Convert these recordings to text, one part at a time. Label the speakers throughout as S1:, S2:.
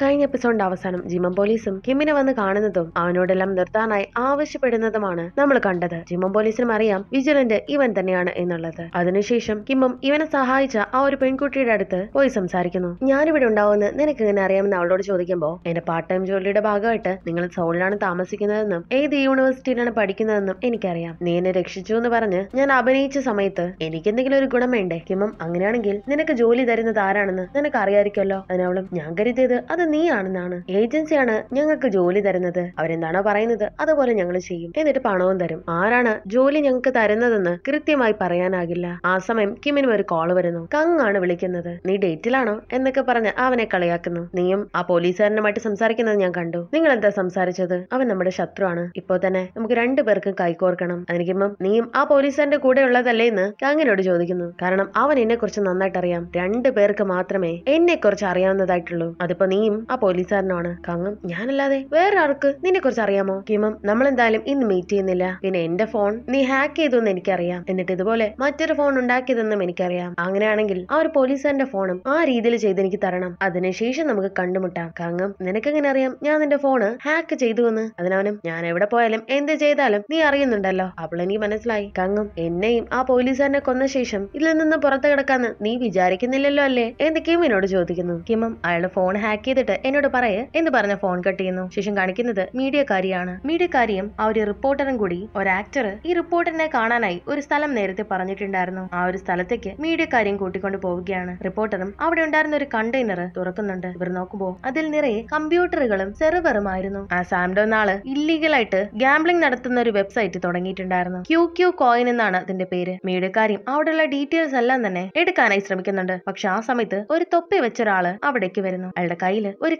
S1: കഴിഞ്ഞ എപ്പിസോഡിന്റെ അവസാനം ജിമൻ പോലീസും കിമ്മിനെ വന്ന് കാണുന്നതും അവനോടെല്ലാം നിർത്താനായി ആവശ്യപ്പെടുന്നതുമാണ് നമ്മൾ കണ്ടത് ജിമൻ പോലീസിനും അറിയാം വിജിലന്റ് ഇവൻ തന്നെയാണ് എന്നുള്ളത് അതിനുശേഷം കിമ്മും ഇവനെ സഹായിച്ച ആ ഒരു പെൺകുട്ടിയുടെ അടുത്ത് പോയി സംസാരിക്കുന്നു ഞാനിവിടെ ഉണ്ടാവുമെന്ന് നിനക്ക് ഇങ്ങനെ അറിയാമെന്ന് അവളോട് ചോദിക്കുമ്പോൾ എന്റെ പാർട്ട് ടൈം ജോലിയുടെ ഭാഗമായിട്ട് നിങ്ങൾ സോളിലാണ് താമസിക്കുന്നതെന്നും ഏത് യൂണിവേഴ്സിറ്റിയിലാണ് പഠിക്കുന്നതെന്നും എനിക്കറിയാം നീ എന്നെ രക്ഷിച്ചു എന്ന് പറഞ്ഞ് ഞാൻ അഭിനയിച്ച സമയത്ത് എനിക്ക് എന്തെങ്കിലും ഒരു ഗുണം വേണ്ടേ കിമ്മും അങ്ങനെയാണെങ്കിൽ നിനക്ക് ജോലി തരുന്നത് ആരാണെന്ന് നിനക്ക് അറിയാമായിരിക്കുമല്ലോ അതിനവളും ഞാൻ കരുതിയത് അത് നീയാണെന്നാണ് ഏജൻസിയാണ് ഞങ്ങൾക്ക് ജോലി തരുന്നത് അവരെന്താണോ പറയുന്നത് അതുപോലെ ഞങ്ങൾ ചെയ്യും എന്നിട്ട് പണവും തരും ആരാണ് ജോലി ഞങ്ങൾക്ക് തരുന്നതെന്ന് കൃത്യമായി പറയാനാകില്ല ആ സമയം കിമിനും ഒരു കോൾ വരുന്നു കങ്ങാണ് വിളിക്കുന്നത് നീ ഡേറ്റിലാണോ എന്നൊക്കെ പറഞ്ഞ് അവനെ കളിയാക്കുന്നു നീയും ആ പോലീസുകാരനുമായിട്ട് സംസാരിക്കുന്നത് ഞാൻ കണ്ടു നിങ്ങൾ എന്താ സംസാരിച്ചത് അവൻ നമ്മുടെ ശത്രുവാണ് ഇപ്പോ തന്നെ നമുക്ക് രണ്ടു പേർക്കും കൈകോർക്കണം അതിനിക്കുമ്പം നീയും ആ പോലീസുകാരന്റെ കൂടെ ഉള്ളതല്ലേ എന്ന് കങ്ങിനോട് ചോദിക്കുന്നു കാരണം അവൻ എന്നെ കുറിച്ച് നന്നായിട്ട് അറിയാം രണ്ടു പേർക്ക് മാത്രമേ എന്നെ കുറിച്ച് അറിയാവുന്നതായിട്ടുള്ളൂ അതിപ്പോ നീയും കിമും ആ പോലീസുകാരനാണ് കങ്ങും ഞാനല്ലാതെ വേറെ ആർക്ക് നിന്നെ കുറിച്ച് അറിയാമോ കിമം നമ്മൾ എന്തായാലും ഇന്ന് മീറ്റ് ചെയ്യുന്നില്ല പിന്നെ എന്റെ ഫോൺ നീ ഹാക്ക് ചെയ്തു എന്ന് എനിക്കറിയാം എന്നിട്ട് ഇതുപോലെ മറ്റൊരു ഫോൺ ഉണ്ടാക്കിയതെന്നും എനിക്കറിയാം അങ്ങനെയാണെങ്കിൽ ആ ഒരു പോലീസുകാരന്റെ ഫോണും ആ രീതിയിൽ ചെയ്ത് എനിക്ക് തരണം അതിനുശേഷം നമുക്ക് കണ്ടുമുട്ടാം കങ്ങും നിനക്കെങ്ങനെ അറിയാം ഞാൻ നിന്റെ ഫോണ് ഹാക്ക് ചെയ്തു എന്ന് അതിനവനും ഞാൻ എവിടെ പോയാലും എന്ത് ചെയ്താലും നീ അറിയുന്നുണ്ടല്ലോ അപ്പോൾ എനിക്ക് മനസ്സിലായി കങ്ങും എന്നെയും ആ പോലീസുകാരനെ കൊന്ന ശേഷം ഇതിൽ നിന്ന് പുറത്തു കിടക്കാന്ന് നീ വിചാരിക്കുന്നില്ലല്ലോ അല്ലേ എന്ത് കിമിനോട് ചോദിക്കുന്നു കിമം അയാളുടെ ഫോൺ ഹാക്ക് ചെയ്തിട്ട് എന്നിട്ട് എന്നോട് പറയേ എന്ന് പറഞ്ഞ ഫോൺ കട്ട് ചെയ്യുന്നു ശേഷം കാണിക്കുന്നത് മീഡിയക്കാരിയാണ് മീഡിയക്കാരിയും ആ ഒരു റിപ്പോർട്ടറും കൂടി ഒരു ആക്ടർ ഈ റിപ്പോർട്ടറിനെ കാണാനായി ഒരു സ്ഥലം നേരത്തെ പറഞ്ഞിട്ടുണ്ടായിരുന്നു ആ ഒരു സ്ഥലത്തേക്ക് മീഡിയക്കാരിയും കൂട്ടിക്കൊണ്ട് പോവുകയാണ് റിപ്പോർട്ടറും അവിടെ ഉണ്ടായിരുന്ന ഒരു കണ്ടെയ്നർ തുറക്കുന്നുണ്ട് ഇവർ നോക്കുമ്പോൾ അതിൽ നിറയെ കമ്പ്യൂട്ടറുകളും സെർവറുമായിരുന്നു ആ സാംഡോ നാള് ഇല്ലീഗലായിട്ട് ഗാംബ്ലിംഗ് നടത്തുന്ന ഒരു വെബ്സൈറ്റ് തുടങ്ങിയിട്ടുണ്ടായിരുന്നു ക്യൂ ക്യൂ കോയിൻ എന്നാണ് അതിന്റെ പേര് മീഡിയക്കാരിയും അവിടെയുള്ള ഡീറ്റെയിൽസ് എല്ലാം തന്നെ എടുക്കാനായി ശ്രമിക്കുന്നുണ്ട് പക്ഷെ ആ സമയത്ത് ഒരു തൊപ്പി വെച്ച ഒരാള് അവിടേക്ക് വരുന്നു അയാളുടെ കയ്യില് ഒരു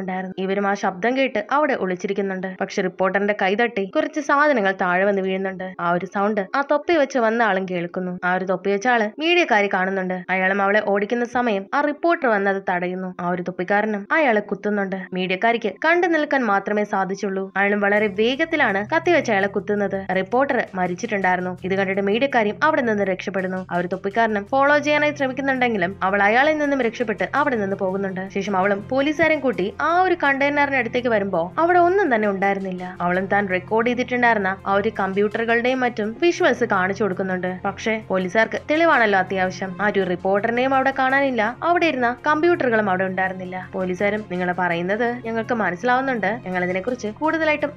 S1: ഉണ്ടായിരുന്നു ഇവരും ആ ശബ്ദം കേട്ട് അവിടെ ഒളിച്ചിരിക്കുന്നുണ്ട് പക്ഷെ റിപ്പോർട്ടറിന്റെ കൈതട്ടി കുറച്ച് സാധനങ്ങൾ താഴെ വന്ന് വീഴുന്നുണ്ട് ആ ഒരു സൗണ്ട് ആ തൊപ്പി വെച്ച് വന്ന ആളും കേൾക്കുന്നു ആ ഒരു തൊപ്പി വെച്ച ആള് മീഡിയക്കാരി കാണുന്നുണ്ട് അയാളും അവളെ ഓടിക്കുന്ന സമയം ആ റിപ്പോർട്ടർ വന്നത് തടയുന്നു ആ ഒരു തൊപ്പിക്കാരനും അയാളെ കുത്തുന്നുണ്ട് മീഡിയക്കാരിക്ക് കണ്ടു നിൽക്കാൻ മാത്രമേ സാധിച്ചുള്ളൂ അയാളും വളരെ വേഗത്തിലാണ് കത്തി വെച്ച അയാളെ കുത്തുന്നത് റിപ്പോർട്ടർ മരിച്ചിട്ടുണ്ടായിരുന്നു ഇത് കണ്ടിട്ട് മീഡിയക്കാരിയും അവിടെ നിന്ന് രക്ഷപ്പെടുന്നു ആ ഒരു തൊപ്പിക്കാരനും ഫോളോ ചെയ്യാനായി ശ്രമിക്കുന്നുണ്ടെങ്കിലും അവൾ അയാളിൽ നിന്നും രക്ഷപ്പെട്ട് അവിടെ നിന്ന് പോകുന്നുണ്ട് ശേഷം അവളും പോലീസ് പഞ്ചസാരയും കൂട്ടി ആ ഒരു അടുത്തേക്ക് വരുമ്പോൾ അവിടെ ഒന്നും തന്നെ ഉണ്ടായിരുന്നില്ല അവളും താൻ റെക്കോർഡ് ചെയ്തിട്ടുണ്ടായിരുന്ന ആ ഒരു കമ്പ്യൂട്ടറുകളുടെയും മറ്റും വിഷ്വൽസ് കാണിച്ചു കൊടുക്കുന്നുണ്ട് പക്ഷേ പോലീസുകാർക്ക് തെളിവാണല്ലോ അത്യാവശ്യം ആ ഒരു റിപ്പോർട്ടറിനെയും അവിടെ കാണാനില്ല അവിടെ ഇരുന്ന കമ്പ്യൂട്ടറുകളും അവിടെ ഉണ്ടായിരുന്നില്ല പോലീസുകാരും നിങ്ങൾ പറയുന്നത് ഞങ്ങൾക്ക് മനസ്സിലാവുന്നുണ്ട് ഞങ്ങൾ ഇതിനെക്കുറിച്ച് കൂടുതലായിട്ടും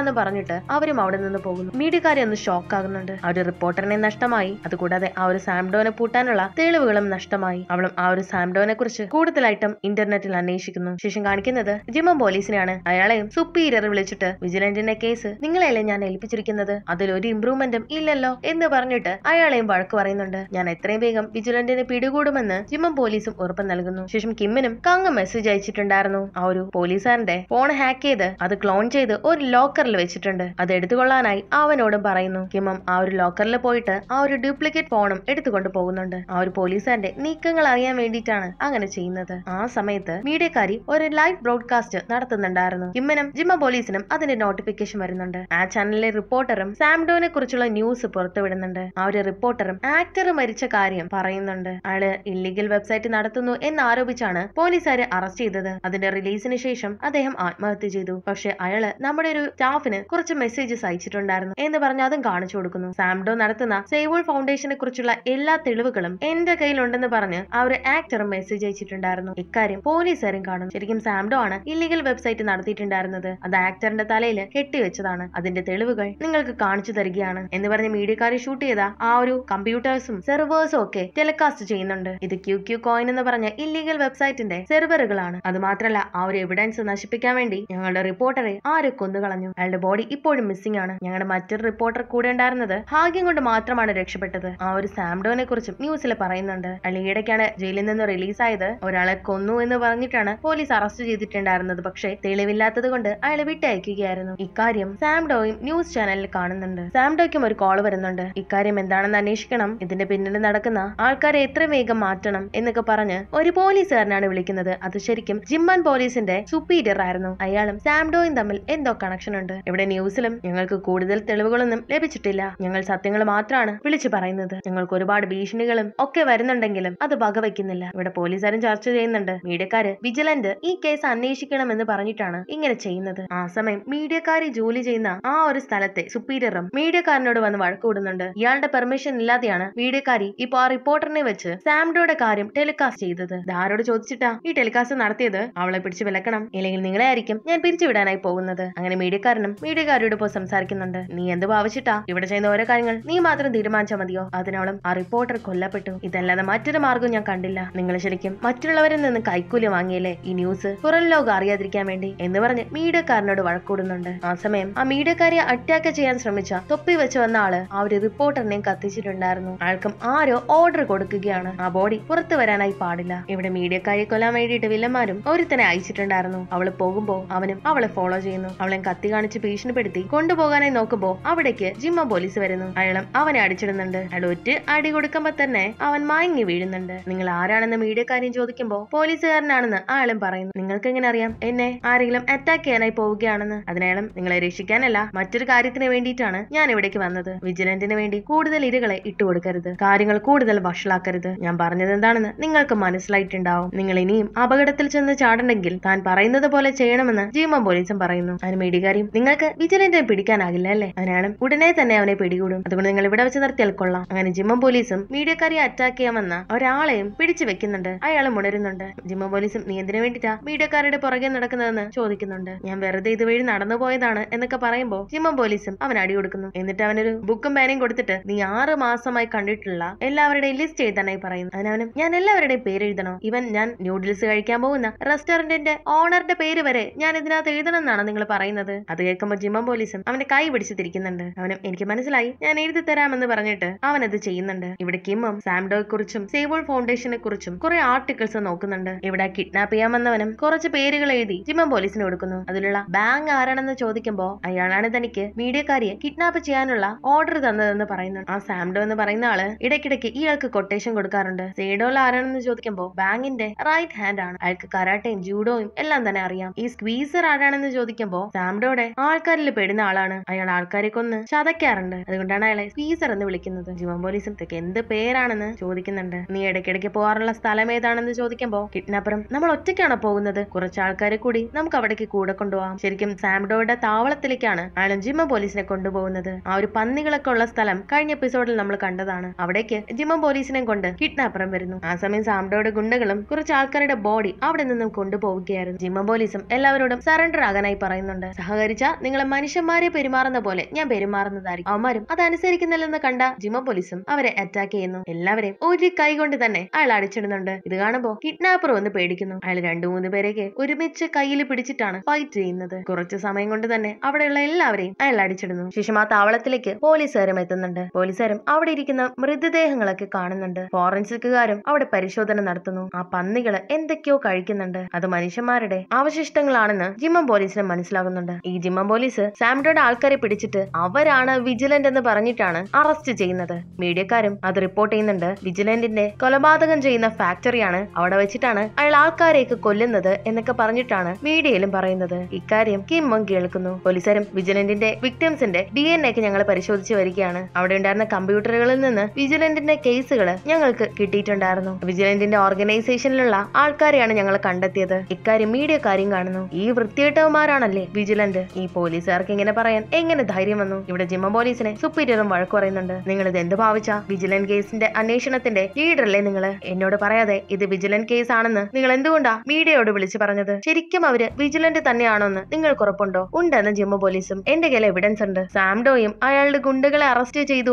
S1: എന്ന് പറഞ്ഞിട്ട് അവരും അവിടെ നിന്ന് പോകുന്നു മീഡിയക്കാരെ ഒന്ന് ഷോക്ക് ആകുന്നുണ്ട് ആ ഒരു റിപ്പോർട്ടറിനെ നഷ്ടമായി അതുകൂടാതെ ആ ഒരു സാംഡോനെ പൂട്ടാനുള്ള തെളിവുകളും നഷ്ടമായി അവളും ആ ഒരു സാംഡോനെ കുറിച്ച് കൂടുതലായിട്ടും ഇന്റർനെറ്റിൽ അന്വേഷിച്ചു അന്വേഷിക്കുന്നു ശേഷം കാണിക്കുന്നത് ജിമം പോലീസിനെയാണ് അയാളെയും സുപ്പീരിയർ വിളിച്ചിട്ട് വിജിലന്റിന്റെ കേസ് നിങ്ങളെയല്ലേ ഞാൻ ഏൽപ്പിച്ചിരിക്കുന്നത് അതിലൊരു ഇംപ്രൂവ്മെന്റും ഇല്ലല്ലോ എന്ന് പറഞ്ഞിട്ട് അയാളെയും വഴക്ക് പറയുന്നുണ്ട് ഞാൻ എത്രയും വേഗം വിജിലന്റിനെ പിടികൂടുമെന്ന് ജിമം പോലീസും ഉറപ്പ് നൽകുന്നു ശേഷം കിമ്മിനും കങ്ങ് മെസ്സേജ് അയച്ചിട്ടുണ്ടായിരുന്നു ആ ഒരു പോലീസുകാരന്റെ ഫോൺ ഹാക്ക് ചെയ്ത് അത് ക്ലോൺ ചെയ്ത് ഒരു ലോക്കറിൽ വെച്ചിട്ടുണ്ട് അത് എടുത്തുകൊള്ളാനായി അവനോടും പറയുന്നു കിമ്മം ആ ഒരു ലോക്കറിൽ പോയിട്ട് ആ ഒരു ഡ്യൂപ്ലിക്കേറ്റ് ഫോണും എടുത്തുകൊണ്ട് പോകുന്നുണ്ട് ആ ഒരു പോലീസുകാരന്റെ നീക്കങ്ങൾ അറിയാൻ വേണ്ടിയിട്ടാണ് അങ്ങനെ ചെയ്യുന്നത് ആ സമയത്ത് മീഡിയ ഇന്ത്യക്കാരി ഒരു ലൈവ് ബ്രോഡ്കാസ്റ്റ് നടത്തുന്നുണ്ടായിരുന്നു ഇമ്മനും ജിമ്മ പോലീസിനും അതിന്റെ നോട്ടിഫിക്കേഷൻ വരുന്നുണ്ട് ആ ചാനലിലെ റിപ്പോർട്ടറും സാംഡോനെ കുറിച്ചുള്ള ന്യൂസ് പുറത്തുവിടുന്നുണ്ട് ആ ഒരു റിപ്പോർട്ടറും ആക്ടർ മരിച്ച കാര്യം പറയുന്നുണ്ട് അയാള് ഇല്ലീഗൽ വെബ്സൈറ്റ് നടത്തുന്നു എന്നാരോപിച്ചാണ് പോലീസുകാരെ അറസ്റ്റ് ചെയ്തത് അതിന്റെ റിലീസിന് ശേഷം അദ്ദേഹം ആത്മഹത്യ ചെയ്തു പക്ഷെ അയാള് നമ്മുടെ ഒരു സ്റ്റാഫിന് കുറച്ച് മെസ്സേജസ് അയച്ചിട്ടുണ്ടായിരുന്നു എന്ന് പറഞ്ഞ അതും കാണിച്ചു കൊടുക്കുന്നു സാംഡോ നടത്തുന്ന സേവോൾ ഫൗണ്ടേഷനെ കുറിച്ചുള്ള എല്ലാ തെളിവുകളും എന്റെ കയ്യിലുണ്ടെന്ന് പറഞ്ഞ് ആ ഒരു ആക്ടർ മെസ്സേജ് അയച്ചിട്ടുണ്ടായിരുന്നു ഇക്കാര്യം പോലീസുകാരും എല്ലാവരും കാണും ശരിക്കും സാംഡോ ആണ് ഇല്ലീഗൽ വെബ്സൈറ്റ് നടത്തിയിട്ടുണ്ടായിരുന്നത് അത് ആക്ടറിന്റെ തലയിൽ കെട്ടിവെച്ചതാണ് അതിന്റെ തെളിവുകൾ നിങ്ങൾക്ക് കാണിച്ചു തരികയാണ് എന്ന് പറഞ്ഞ് മീഡിയക്കാരെ ഷൂട്ട് ചെയ്ത ആ ഒരു കമ്പ്യൂട്ടേഴ്സും സെർവേഴ്സും ഒക്കെ ടെലികാസ്റ്റ് ചെയ്യുന്നുണ്ട് ഇത് ക്യൂ ക്യൂ കോയിൻ എന്ന് പറഞ്ഞ ഇല്ലീഗൽ വെബ്സൈറ്റിന്റെ സെർവറുകളാണ് അത് മാത്രമല്ല ആ ഒരു എവിഡൻസ് നശിപ്പിക്കാൻ വേണ്ടി ഞങ്ങളുടെ റിപ്പോർട്ടറെ ആരെ കൊന്നുകളഞ്ഞു അയാളുടെ ബോഡി ഇപ്പോഴും മിസ്സിംഗ് ആണ് ഞങ്ങളുടെ മറ്റൊരു റിപ്പോർട്ടർ കൂടെ ഉണ്ടായിരുന്നത് ഭാഗ്യം കൊണ്ട് മാത്രമാണ് രക്ഷപ്പെട്ടത് ആ ഒരു സാംഡോനെ കുറിച്ചും ന്യൂസിൽ പറയുന്നുണ്ട് അയാൾ ഈയിടയ്ക്കാണ് ജയിലിൽ നിന്ന് റിലീസായത് ഒരാളെ കൊന്നു എന്ന് പറഞ്ഞിട്ടാണ് പോലീസ് അറസ്റ്റ് ചെയ്തിട്ടുണ്ടായിരുന്നത് പക്ഷേ തെളിവില്ലാത്തത് കൊണ്ട് അയാളെ വിട്ടയക്കുകയായിരുന്നു ഇക്കാര്യം സാംഡോയും ന്യൂസ് ചാനലിൽ കാണുന്നുണ്ട് സാംഡോയ്ക്കും ഒരു കോൾ വരുന്നുണ്ട് ഇക്കാര്യം എന്താണെന്ന് അന്വേഷിക്കണം ഇതിന്റെ പിന്നിൽ നടക്കുന്ന ആൾക്കാരെ എത്ര വേഗം മാറ്റണം എന്നൊക്കെ പറഞ്ഞ് ഒരു പോലീസുകാരനാണ് വിളിക്കുന്നത് അത് ശരിക്കും ജിമ്മൻ പോലീസിന്റെ സുപ്പീരിയർ ആയിരുന്നു അയാളും സാംഡോയും തമ്മിൽ എന്തോ കണക്ഷൻ ഉണ്ട് ഇവിടെ ന്യൂസിലും ഞങ്ങൾക്ക് കൂടുതൽ തെളിവുകളൊന്നും ലഭിച്ചിട്ടില്ല ഞങ്ങൾ സത്യങ്ങൾ മാത്രമാണ് വിളിച്ചു പറയുന്നത് ഞങ്ങൾക്ക് ഒരുപാട് ഭീഷണികളും ഒക്കെ വരുന്നുണ്ടെങ്കിലും അത് വകവയ്ക്കുന്നില്ല ഇവിടെ പോലീസുകാരും ചർച്ച ചെയ്യുന്നുണ്ട് മീഡിയക്കാര് വിജയ വിജിലന്റ് ഈ കേസ് അന്വേഷിക്കണമെന്ന് പറഞ്ഞിട്ടാണ് ഇങ്ങനെ ചെയ്യുന്നത് ആ സമയം മീഡിയക്കാരി ജോലി ചെയ്യുന്ന ആ ഒരു സ്ഥലത്തെ സുപ്പീരിയറും മീഡിയക്കാരനോട് വന്ന് വഴക്കൂടുന്നുണ്ട് ഇയാളുടെ പെർമിഷൻ ഇല്ലാതെയാണ് മീഡിയക്കാരി ഇപ്പൊ ആ റിപ്പോർട്ടറിനെ വെച്ച് സാംഡോയുടെ കാര്യം ടെലികാസ്റ്റ് ചെയ്തത് ധാരോട് ചോദിച്ചിട്ടാ ഈ ടെലികാസ്റ്റ് നടത്തിയത് അവളെ പിടിച്ചു വിലക്കണം ഇല്ലെങ്കിൽ നിങ്ങളെ ആയിരിക്കും ഞാൻ പിരിച്ചുവിടാനായി പോകുന്നത് അങ്ങനെ മീഡിയക്കാരനും മീഡിയക്കാരോട് ഇപ്പോൾ സംസാരിക്കുന്നുണ്ട് നീ എന്ത് ഭാവിച്ചിട്ടാ ഇവിടെ ചെയ്യുന്ന ഓരോ കാര്യങ്ങൾ നീ മാത്രം തീരുമാനിച്ചാൽ മതിയോ അതിനവളും ആ റിപ്പോർട്ടർ കൊല്ലപ്പെട്ടു ഇതല്ലാതെ മറ്റൊരു മാർഗം ഞാൻ കണ്ടില്ല നിങ്ങൾ ശരിക്കും മറ്റുള്ളവരിൽ നിന്ന് കൈക്കൂലി വാങ്ങിയല്ലേ അല്ലേ ഈ ന്യൂസ് പുറം ലോകം അറിയാതിരിക്കാൻ വേണ്ടി എന്ന് പറഞ്ഞ് മീഡിയക്കാരനോട് വഴക്കൂടുന്നുണ്ട് ആ സമയം ആ മീഡിയക്കാരെ അറ്റാക്ക് ചെയ്യാൻ ശ്രമിച്ച തൊപ്പി വെച്ച് വന്ന ആള് ആ ഒരു റിപ്പോർട്ടറിനെയും കത്തിച്ചിട്ടുണ്ടായിരുന്നു ആൾക്കും ആരോ ഓർഡർ കൊടുക്കുകയാണ് ആ ബോഡി പുറത്തു വരാനായി പാടില്ല ഇവിടെ മീഡിയക്കാരെ കൊല്ലാൻ വേണ്ടിയിട്ട് വില്ലന്മാരും ഒരുത്തനെ അയച്ചിട്ടുണ്ടായിരുന്നു അവള് പോകുമ്പോ അവനും അവളെ ഫോളോ ചെയ്യുന്നു അവളെ കത്തി കാണിച്ച് ഭീഷണിപ്പെടുത്തി കൊണ്ടുപോകാനായി നോക്കുമ്പോ അവിടേക്ക് ജിമ്മ പോലീസ് വരുന്നു അയാളും അവനെ അടിച്ചിടുന്നുണ്ട് അയാൾ ഒറ്റ അടി കൊടുക്കുമ്പോ തന്നെ അവൻ മയങ്ങി വീഴുന്നുണ്ട് നിങ്ങൾ ആരാണെന്ന് മീഡിയക്കാരെയും ചോദിക്കുമ്പോ പോലീസുകാരനാണെന്ന് ആ അയാളും പറയുന്നു നിങ്ങൾക്ക് എങ്ങനെ അറിയാം എന്നെ ആരെങ്കിലും അറ്റാക്ക് ചെയ്യാനായി പോവുകയാണെന്ന് അതിനയാളും നിങ്ങളെ രക്ഷിക്കാനല്ല മറ്റൊരു കാര്യത്തിന് വേണ്ടിയിട്ടാണ് ഞാൻ ഇവിടേക്ക് വന്നത് വിജിലന്റിന് വേണ്ടി കൂടുതൽ ഇരകളെ ഇട്ടുകൊടുക്കരുത് കാര്യങ്ങൾ കൂടുതൽ വഷളാക്കരുത് ഞാൻ പറഞ്ഞത് എന്താണെന്ന് നിങ്ങൾക്ക് മനസ്സിലായിട്ടുണ്ടാവും നിങ്ങൾ ഇനിയും അപകടത്തിൽ ചെന്ന് ചാടണ്ടെങ്കിൽ താൻ പറയുന്നത് പോലെ ചെയ്യണമെന്ന് ജീമ പോലീസും പറയുന്നു അതിന് മേടികാരിയും നിങ്ങൾക്ക് വിജിലന്റിനെ പിടിക്കാനാകില്ല അല്ലേ അതിനാലും ഉടനെ തന്നെ അവനെ പിടികൂടും അതുകൊണ്ട് നിങ്ങൾ ഇവിടെ വെച്ച് നിർത്തിയാൽ കൊള്ളാം അങ്ങനെ ജിമ്മൻ പോലീസും മീഡിയക്കാരെ അറ്റാക്ക് ചെയ്യാമെന്ന ഒരാളെയും പിടിച്ചു വെക്കുന്നുണ്ട് അയാളും ഉണരുന്നുണ്ട് ജിമ്മൻ പോലീസും നീ എന്തിനു വേണ്ടിട്ടാ മീഡിയക്കാരുടെ പുറകെ നടക്കുന്നതെന്ന് ചോദിക്കുന്നുണ്ട് ഞാൻ വെറുതെ ഇതുവഴി നടന്നു പോയതാണ് എന്നൊക്കെ പറയുമ്പോ ജിമ്മൻ പോലീസും അവൻ അടി കൊടുക്കുന്നു എന്നിട്ട് അവനൊരു ബുക്കും പേനയും കൊടുത്തിട്ട് നീ ആറ് മാസമായി കണ്ടിട്ടുള്ള എല്ലാവരുടെയും ലിസ്റ്റ് എഴുതാനായി പറയുന്നു അതിനവനും ഞാൻ എല്ലാവരുടെയും പേര് എഴുതണോ ഇവൻ ഞാൻ ന്യൂഡിൽസ് കഴിക്കാൻ പോകുന്ന റെസ്റ്റോറന്റിന്റെ ഓണറുടെ പേര് വരെ ഞാൻ ഇതിനകത്ത് എഴുതണം എന്നാണ് നിങ്ങൾ പറയുന്നത് അത് കേൾക്കുമ്പോൾ ജിമ്മൻ പോലീസും അവന്റെ കൈ പിടിച്ചു തിരിക്കുന്നുണ്ട് അവനും എനിക്ക് മനസ്സിലായി ഞാൻ എഴുതി തരാമെന്ന് പറഞ്ഞിട്ട് അവനത് ചെയ്യുന്നുണ്ട് ഇവിടെ കിമ്മും സാംഡോയെ കുറിച്ചും സേവോൾ ഫൗണ്ടേഷനെ കുറിച്ചും കുറെ ആർട്ടിക്കിൾസ് നോക്കുന്നുണ്ട് ഇവിടെ കിഡ്നാപ്പ് അറിയാമെന്നവനും കുറച്ച് പേരുകൾ എഴുതി ജിമ്മൻ പോലീസിന് കൊടുക്കുന്നു അതിലുള്ള ബാങ്ക് ആരാണെന്ന് ചോദിക്കുമ്പോൾ അയാളാണ് തനിക്ക് മീഡിയക്കാരിയെ കിഡ്നാപ്പ് ചെയ്യാനുള്ള ഓർഡർ തന്നതെന്ന് പറയുന്നു ആ സാംഡോ എന്ന് പറയുന്ന ആള് ഇടയ്ക്കിടയ്ക്ക് ഇയാൾക്ക് കൊട്ടേഷൻ കൊടുക്കാറുണ്ട് സേഡോൾ ആരാണെന്ന് ചോദിക്കുമ്പോൾ ബാങ്കിന്റെ റൈറ്റ് ഹാൻഡ് ആണ് അയാൾക്ക് കരാട്ടയും ജൂഡോയും എല്ലാം തന്നെ അറിയാം ഈ സ്ക്വീസർ ആരാണെന്ന് ചോദിക്കുമ്പോൾ സാംഡോയുടെ ആൾക്കാരിൽ പെടുന്ന ആളാണ് അയാൾ ആൾക്കാരെ കൊന്ന് ചതയ്ക്കാറുണ്ട് അതുകൊണ്ടാണ് അയാളെ സ്ക്വീസർ എന്ന് വിളിക്കുന്നത് ജിമ്മൻ പോലീസും എന്ത് പേരാണെന്ന് ചോദിക്കുന്നുണ്ട് നീ ഇടയ്ക്കിടയ്ക്ക് പോകാറുള്ള സ്ഥലം ഏതാണെന്ന് ചോദിക്കുമ്പോൾ കിഡ്നാപ്പറും നമ്മൾ ഒറ്റയ്ക്കാണ് പോകുന്നത് കുറച്ച് ആൾക്കാരെ കൂടി നമുക്ക് അവിടേക്ക് കൂടെ കൊണ്ടുപോകാം ശരിക്കും സാംഡോയുടെ താവളത്തിലേക്കാണ് ആലൻ ജിമ്മ പോലീസിനെ കൊണ്ടുപോകുന്നത് ആ ഒരു പന്നികളൊക്കെ ഉള്ള സ്ഥലം കഴിഞ്ഞ എപ്പിസോഡിൽ നമ്മൾ കണ്ടതാണ് അവിടേക്ക് ജിമ്മ പോലീസിനെ കൊണ്ട് കിഡ്നാപ്പറം വരുന്നു ആ സമയം സാംഡോയുടെ ഗുണ്ടകളും കുറച്ച് ആൾക്കാരുടെ ബോഡി അവിടെ നിന്നും കൊണ്ടുപോവുകയായിരുന്നു ജിമ്മ പോലീസും എല്ലാവരോടും സറണ്ടർ ആകാനായി പറയുന്നുണ്ട് സഹകരിച്ച നിങ്ങളെ മനുഷ്യന്മാരെ പെരുമാറുന്ന പോലെ ഞാൻ പെരുമാറുന്നതായിരിക്കും അവന്മാരും അതനുസരിക്കുന്നില്ലെന്ന് കണ്ട ജിമ്മ പോലീസും അവരെ അറ്റാക്ക് ചെയ്യുന്നു എല്ലാവരെയും ഒരു കൈ കൊണ്ട് തന്നെ അയാൾ അടിച്ചിടുന്നുണ്ട് ഇത് കാണുമ്പോൾ കിഡ്നാപ്പർ വന്ന് പേടിക്കുന്നു അയാൾ രണ്ടു മൂന്ന് പേരെയൊക്കെ ഒരുമിച്ച് കയ്യിൽ പിടിച്ചിട്ടാണ് ഫൈറ്റ് ചെയ്യുന്നത് കുറച്ചു സമയം കൊണ്ട് തന്നെ അവിടെയുള്ള എല്ലാവരെയും അയാൾ അടിച്ചിടുന്നു ശേഷം ആ താവളത്തിലേക്ക് പോലീസുകാരും എത്തുന്നുണ്ട് പോലീസുകാരും അവിടെ ഇരിക്കുന്ന മൃതദേഹങ്ങളൊക്കെ കാണുന്നുണ്ട് ഫോറൻസിക്കുകാരും അവിടെ പരിശോധന നടത്തുന്നു ആ പന്നികള് എന്തൊക്കെയോ കഴിക്കുന്നുണ്ട് അത് മനുഷ്യന്മാരുടെ അവശിഷ്ടങ്ങളാണെന്ന് ജിമ്മൻ പോലീസിന് മനസ്സിലാകുന്നുണ്ട് ഈ ജിമ്മൻ പോലീസ് സാമിറ്റോയുടെ ആൾക്കാരെ പിടിച്ചിട്ട് അവരാണ് വിജിലന്റ് എന്ന് പറഞ്ഞിട്ടാണ് അറസ്റ്റ് ചെയ്യുന്നത് മീഡിയക്കാരും അത് റിപ്പോർട്ട് ചെയ്യുന്നുണ്ട് വിജിലന്റിന്റെ കൊലപാതകം ചെയ്യുന്ന ഫാക്ടറിയാണ് അവിടെ വെച്ചിട്ടാണ് അയാൾ ആൾക്കാരെ ആരെയൊക്കെ കൊല്ലുന്നത് എന്നൊക്കെ പറഞ്ഞിട്ടാണ് മീഡിയയിലും പറയുന്നത് ഇക്കാര്യം കിമ്മും കേൾക്കുന്നു പോലീസുകാരും വിജിലന്റിന്റെ വിക്ടിംസിന്റെ ഡി എൻ എക്ക് ഞങ്ങൾ പരിശോധിച്ചു വരികയാണ് അവിടെ ഉണ്ടായിരുന്ന കമ്പ്യൂട്ടറുകളിൽ നിന്ന് വിജിലന്റിന്റെ കേസുകൾ ഞങ്ങൾക്ക് കിട്ടിയിട്ടുണ്ടായിരുന്നു വിജിലന്റിന്റെ ഓർഗനൈസേഷനിലുള്ള ആൾക്കാരെയാണ് ഞങ്ങൾ കണ്ടെത്തിയത് ഇക്കാര്യം മീഡിയ കാര്യം കാണുന്നു ഈ വൃത്തികെട്ടവന്മാരാണല്ലേ വിജിലന്റ് ഈ പോലീസുകാർക്ക് ഇങ്ങനെ പറയാൻ എങ്ങനെ ധൈര്യം വന്നു ഇവിടെ ജിമ്മ പോലീസിനെ സുപ്പീരിയറും വഴക്കു പറയുന്നുണ്ട് നിങ്ങൾ ഇത് എന്ത് ഭാവിച്ച വിജിലന്റ് കേസിന്റെ അന്വേഷണത്തിന്റെ ലീഡറല്ലേ നിങ്ങൾ എന്നോട് പറയാതെ ഇത് വിജിലന്റ് കേസ് ആണെന്ന് നിങ്ങൾ എന്തുകൊണ്ട് മീഡിയയോട് വിളിച്ചു പറഞ്ഞത് ശരിക്കും അവര് വിജിലന്റ് തന്നെയാണോന്ന് നിങ്ങൾക്ക് ഉറപ്പുണ്ടോ ഉണ്ടെന്ന് ജിമ്മ പോലീസും എന്റെ കയ്യിൽ എവിഡൻസ് ഉണ്ട് സാംഡോയും അയാളുടെ ഗുണ്ടകളെ അറസ്റ്റ്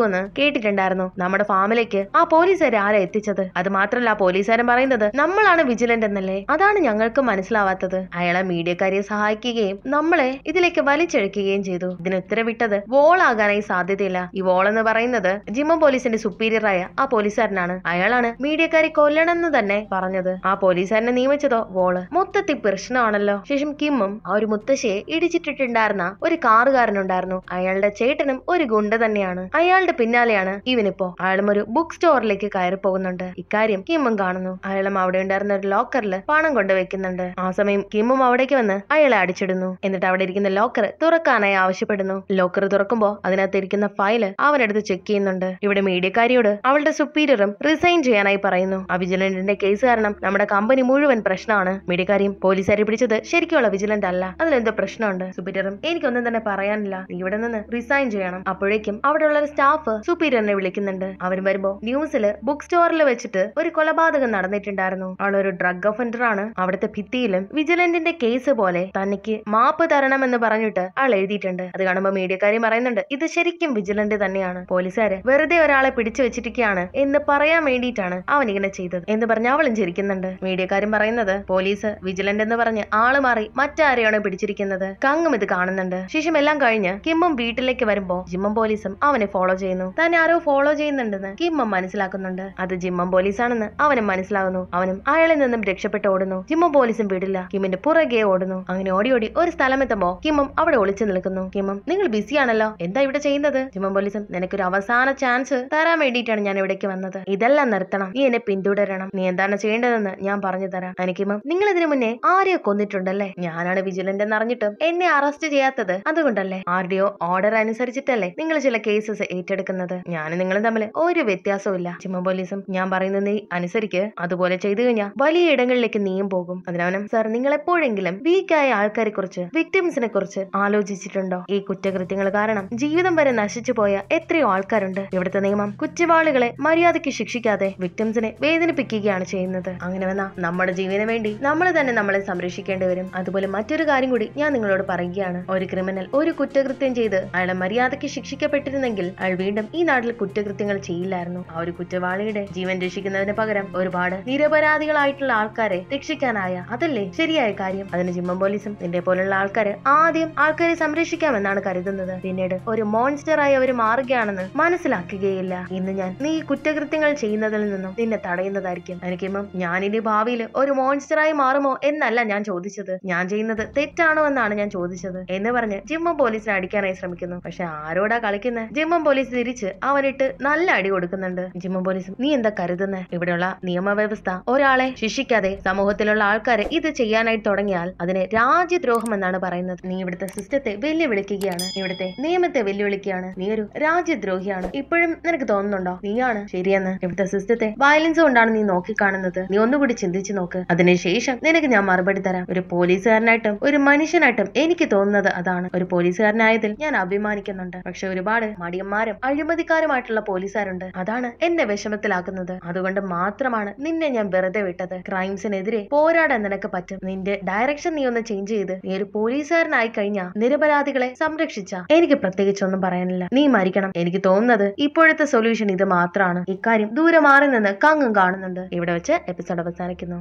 S1: എന്ന് കേട്ടിട്ടുണ്ടായിരുന്നു നമ്മുടെ ഫാമിലേക്ക് ആ പോലീസുകാരെ ആരാ എത്തിച്ചത് അത് മാത്രമല്ല ആ പോലീസുകാരൻ പറയുന്നത് നമ്മളാണ് വിജിലന്റ് എന്നല്ലേ അതാണ് ഞങ്ങൾക്ക് മനസ്സിലാവാത്തത് അയാളെ മീഡിയക്കാരെ സഹായിക്കുകയും നമ്മളെ ഇതിലേക്ക് വലിച്ചെടുക്കുകയും ചെയ്തു ഇതിന് ഉത്തരവിട്ടത് വോളാകാനായി സാധ്യതയില്ല ഈ വോൾ എന്ന് പറയുന്നത് ജിമ്മ പോലീസിന്റെ സുപ്പീരിയറായ ആ പോലീസുകാരനാണ് അയാളാണ് മീഡിയക്കാരെ കൊല്ലണമെന്ന് തന്നെ പറഞ്ഞത് ആ പോലീസുകാരനെ നിയമിച്ചത് ഇടിച്ചതോ വോള് മുത്തത്തി പ്രശ്നമാണല്ലോ ശേഷം കിമ്മും ആ ഒരു മുത്തശ്ശിയെ ഇടിച്ചിട്ടിട്ടുണ്ടായിരുന്ന ഒരു കാറുകാരനുണ്ടായിരുന്നു അയാളുടെ ചേട്ടനും ഒരു ഗുണ്ട തന്നെയാണ് അയാളുടെ പിന്നാലെയാണ് ഇവനിപ്പോ അയാളും ഒരു ബുക്ക് സ്റ്റോറിലേക്ക് കയറി പോകുന്നുണ്ട് ഇക്കാര്യം കിമ്മും കാണുന്നു അയാളും അവിടെ ഉണ്ടായിരുന്ന ഒരു ലോക്കറിൽ പണം കൊണ്ടുവെക്കുന്നുണ്ട് ആ സമയം കിമ്മും അവിടേക്ക് വന്ന് അയാളെ അടിച്ചിടുന്നു എന്നിട്ട് അവിടെ ഇരിക്കുന്ന ലോക്കർ തുറക്കാനായി ആവശ്യപ്പെടുന്നു ലോക്കർ തുറക്കുമ്പോൾ അതിനകത്ത് ഇരിക്കുന്ന ഫയല് അവനടുത്ത് ചെക്ക് ചെയ്യുന്നുണ്ട് ഇവിടെ മീഡിയക്കാരിയോട് അവളുടെ സുപ്പീരിയറും റിസൈൻ ചെയ്യാനായി പറയുന്നു അഭിജനന്റെ കേസ് കാരണം നമ്മുടെ കമ്പനി മുഴുവൻ പ്രശ്നം പ്രശ്നമാണ് മിടികാരിയും പോലീസുകാരെ പിടിച്ചത് ശരിക്കുള്ള വിജിലന്റ് അല്ല അതിലെന്തോ പ്രശ്നമുണ്ട് സുപ്പീരിയറും എനിക്കൊന്നും തന്നെ പറയാനില്ല നീ ഇവിടെ നിന്ന് റിസൈൻ ചെയ്യണം അപ്പോഴേക്കും അവിടെയുള്ള ഒരു സ്റ്റാഫ് സുപ്പീരിയറിനെ വിളിക്കുന്നുണ്ട് അവൻ വരുമ്പോ ന്യൂസിൽ ബുക്ക് സ്റ്റോറിൽ വെച്ചിട്ട് ഒരു കൊലപാതകം നടന്നിട്ടുണ്ടായിരുന്നു അവളൊരു ഡ്രഗ് ഒഫൻഡർ ആണ് അവിടുത്തെ ഭിത്തിയിലും വിജിലന്റിന്റെ കേസ് പോലെ തനിക്ക് മാപ്പ് തരണമെന്ന് പറഞ്ഞിട്ട് അവൾ എഴുതിയിട്ടുണ്ട് അത് കാണുമ്പോൾ മീഡിയക്കാരും പറയുന്നുണ്ട് ഇത് ശരിക്കും വിജിലന്റ് തന്നെയാണ് പോലീസുകാര് വെറുതെ ഒരാളെ പിടിച്ചു വെച്ചിരിക്കുകയാണ് എന്ന് പറയാൻ വേണ്ടിയിട്ടാണ് അവൻ ഇങ്ങനെ ചെയ്തത് എന്ന് പറഞ്ഞ അവളും ചിരിക്കുന്നുണ്ട് മീഡിയക്കാരും പറയുന്നത് ചെയ്യുന്നത് പോലീസ് വിജിലന്റ് എന്ന് പറഞ്ഞ് ആള് മാറി മറ്റാരെയാണ് പിടിച്ചിരിക്കുന്നത് കങ്ങും ഇത് കാണുന്നുണ്ട് ശേഷം എല്ലാം കഴിഞ്ഞ് കിമ്മും വീട്ടിലേക്ക് വരുമ്പോ ജിമ്മം പോലീസും അവനെ ഫോളോ ചെയ്യുന്നു തന്നെ ആരോ ഫോളോ ചെയ്യുന്നുണ്ടെന്ന് കിമ്മം മനസ്സിലാക്കുന്നുണ്ട് അത് ജിമ്മം പോലീസാണെന്ന് അവനും മനസ്സിലാകുന്നു അവനും അയാളിൽ നിന്നും രക്ഷപ്പെട്ട് ഓടുന്നു ജിമ്മം പോലീസും വീടില്ല കിമ്മിന്റെ പുറകെ ഓടുന്നു അങ്ങനെ ഓടി ഓടി ഒരു സ്ഥലമെത്തുമ്പോ കിമ്മം അവിടെ ഒളിച്ചു നിൽക്കുന്നു കിമ്മം നിങ്ങൾ ബിസിയാണല്ലോ എന്താ ഇവിടെ ചെയ്യുന്നത് ജിമ്മം പോലീസും നിനക്കൊരു അവസാന ചാൻസ് തരാൻ വേണ്ടിയിട്ടാണ് ഞാൻ ഇവിടേക്ക് വന്നത് ഇതെല്ലാം നിർത്തണം നീ എന്നെ പിന്തുടരണം നീ എന്താണ് ചെയ്യേണ്ടതെന്ന് ഞാൻ പറഞ്ഞു തരാം എനിക്ക് ഹക്കീമ് നിങ്ങൾ ഇതിനു മുന്നേ ആരെയോ കൊന്നിട്ടുണ്ടല്ലേ ഞാനാണ് വിജിലന്റ് എന്നറിഞ്ഞിട്ടും എന്നെ അറസ്റ്റ് ചെയ്യാത്തത് അതുകൊണ്ടല്ലേ ആർ ഡി ഒ ഓർഡർ അനുസരിച്ചിട്ടല്ലേ നിങ്ങൾ ചില കേസസ് ഏറ്റെടുക്കുന്നത് ഞാനും നിങ്ങളും തമ്മിൽ ഒരു വ്യത്യാസവും ഇല്ല ചിമ്മ പോലീസും ഞാൻ പറയുന്നത് നീ അനുസരിക്ക് അതുപോലെ ചെയ്തു കഴിഞ്ഞാൽ വലിയ ഇടങ്ങളിലേക്ക് നീയും പോകും അതിനവനം സർ നിങ്ങൾ എപ്പോഴെങ്കിലും വീക്കായ ആൾക്കാരെ കുറിച്ച് വിക്ടിംസിനെ കുറിച്ച് ആലോചിച്ചിട്ടുണ്ടോ ഈ കുറ്റകൃത്യങ്ങൾ കാരണം ജീവിതം വരെ നശിച്ചു പോയ എത്രയോ ആൾക്കാരുണ്ട് ഇവിടുത്തെ നിയമം കുറ്റവാളികളെ മര്യാദയ്ക്ക് ശിക്ഷിക്കാതെ വിക്ടിംസിനെ വേദനിപ്പിക്കുകയാണ് ചെയ്യുന്നത് അങ്ങനെ വന്നാ നമ്മുടെ ജീവിതം വേണ്ടി നമ്മൾ തന്നെ നമ്മളെ സംരക്ഷിക്കേണ്ടി വരും അതുപോലെ മറ്റൊരു കാര്യം കൂടി ഞാൻ നിങ്ങളോട് പറയുകയാണ് ഒരു ക്രിമിനൽ ഒരു കുറ്റകൃത്യം ചെയ്ത് അയാളെ മര്യാദയ്ക്ക് ശിക്ഷിക്കപ്പെട്ടിരുന്നെങ്കിൽ അയാൾ വീണ്ടും ഈ നാട്ടിൽ കുറ്റകൃത്യങ്ങൾ ചെയ്യില്ലായിരുന്നു ആ ഒരു കുറ്റവാളിയുടെ ജീവൻ രക്ഷിക്കുന്നതിന് പകരം ഒരുപാട് നിരപരാധികളായിട്ടുള്ള ആൾക്കാരെ രക്ഷിക്കാനായ അതല്ലേ ശരിയായ കാര്യം അതിന് ജിമ്മ പോലീസും നിന്റെ പോലുള്ള ആൾക്കാര് ആദ്യം ആൾക്കാരെ സംരക്ഷിക്കാമെന്നാണ് കരുതുന്നത് പിന്നീട് ഒരു മോൺസ്റ്റർ ആയി അവർ മാറുകയാണെന്ന് മനസ്സിലാക്കുകയില്ല ഇന്ന് ഞാൻ നീ കുറ്റകൃത്യങ്ങൾ ചെയ്യുന്നതിൽ നിന്നും നിന്നെ തടയുന്നതായിരിക്കും ഞാൻ ഇനി ഭാവിയിൽ ഒരു മോൺ മോൺസ്റ്ററായി മാറുമോ എന്നല്ല ഞാൻ ചോദിച്ചത് ഞാൻ ചെയ്യുന്നത് തെറ്റാണോ എന്നാണ് ഞാൻ ചോദിച്ചത് എന്ന് പറഞ്ഞ് ജിമ്മം പോലീസിനെ അടിക്കാനായി ശ്രമിക്കുന്നു പക്ഷെ ആരോടാ കളിക്കുന്നത് ജിമ്മം പോലീസ് തിരിച്ച് അവനിട്ട് നല്ല അടി കൊടുക്കുന്നുണ്ട് ജിമ്മം പോലീസ് നീ എന്താ കരുതുന്ന ഇവിടെയുള്ള നിയമവ്യവസ്ഥ ഒരാളെ ശിക്ഷിക്കാതെ സമൂഹത്തിലുള്ള ആൾക്കാരെ ഇത് ചെയ്യാനായിട്ട് തുടങ്ങിയാൽ അതിനെ രാജ്യദ്രോഹം എന്നാണ് പറയുന്നത് നീ ഇവിടുത്തെ സിസ്റ്റത്തെ വെല്ലുവിളിക്കുകയാണ് ഇവിടുത്തെ നിയമത്തെ വെല്ലുവിളിക്കുകയാണ് നീ ഒരു രാജ്യദ്രോഹിയാണ് ഇപ്പോഴും നിനക്ക് തോന്നുന്നുണ്ടോ നീയാണ് ശരിയെന്ന് ഇവിടുത്തെ സിസ്റ്റത്തെ വയലൻസ് കൊണ്ടാണ് നീ നോക്കിക്കാണുന്നത് നീ ഒന്നുകൂടി ചിന്തിച്ചു നോക്ക് അതിനുശേഷം നിനക്ക് ഞാൻ മറുപടി തരാം ഒരു പോലീസുകാരനായിട്ടും ഒരു മനുഷ്യനായിട്ടും എനിക്ക് തോന്നുന്നത് അതാണ് ഒരു പോലീസുകാരനായതിൽ ഞാൻ അഭിമാനിക്കുന്നുണ്ട് പക്ഷെ ഒരുപാട് മടിയന്മാരും അഴിമതിക്കാരുമായിട്ടുള്ള പോലീസുകാരുണ്ട് അതാണ് എന്നെ വിഷമത്തിലാക്കുന്നത് അതുകൊണ്ട് മാത്രമാണ് നിന്നെ ഞാൻ വെറുതെ വിട്ടത് ക്രൈംസിനെതിരെ പോരാടാൻ നിനക്ക് പറ്റും നിന്റെ ഡയറക്ഷൻ നീ ഒന്ന് ചേഞ്ച് ചെയ്ത് നീ ഒരു പോലീസുകാരനായി കഴിഞ്ഞാൽ നിരപരാധികളെ സംരക്ഷിച്ച എനിക്ക് പ്രത്യേകിച്ചൊന്നും പറയാനില്ല നീ മരിക്കണം എനിക്ക് തോന്നുന്നത് ഇപ്പോഴത്തെ സൊല്യൂഷൻ ഇത് മാത്രമാണ് ഇക്കാര്യം ദൂരെ മാറി നിന്ന് കങ്ങും കാണുന്നുണ്ട് ഇവിടെ വെച്ച് എപ്പിസോഡ് അവസാനിക്കുന്നു